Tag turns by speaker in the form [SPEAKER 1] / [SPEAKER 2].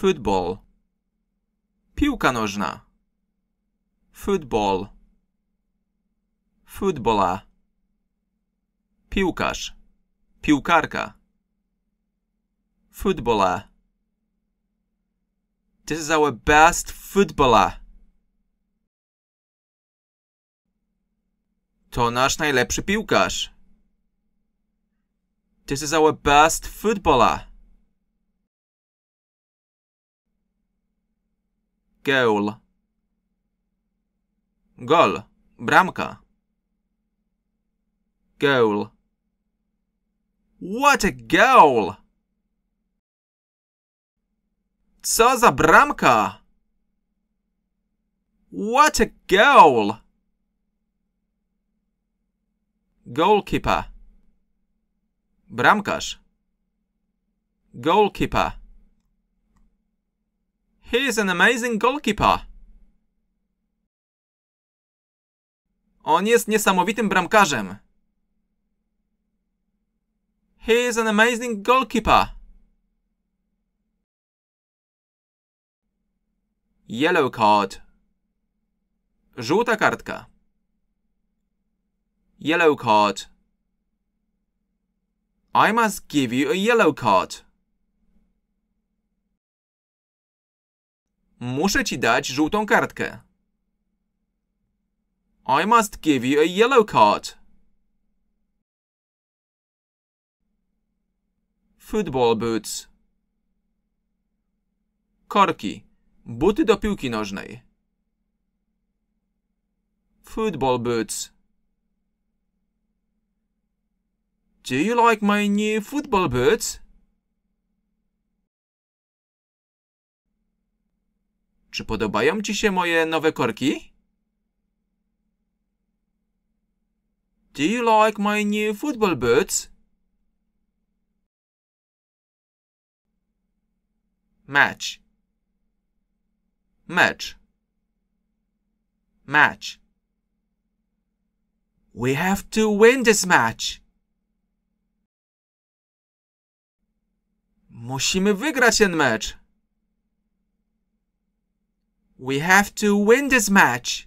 [SPEAKER 1] Football. Piłka nożna. Football. Footballa. Piłkarz. Piłkarka. Futbola. This is our best footballer. To nasz najlepszy piłkarz. This is our best footballer. goal Goal! bramka goal what a goal co za bramka what a goal goalkeeper bramkarz goalkeeper He's an amazing goalkeeper. On jest niesamowitym bramkarzem. He is an amazing goalkeeper. Yellow card. Żółta kartka. Yellow card. I must give you a yellow card. Muszę ci dać żółtą kartkę. I must give you a yellow card. Football boots. Korki. Buty do piłki nożnej. Football boots. Do you like my new football boots? Czy podobają ci się moje nowe korki? Do you like my new football boots? Match. Match. Match. We have to win this match. Musimy wygrać ten mecz. We have to win this match.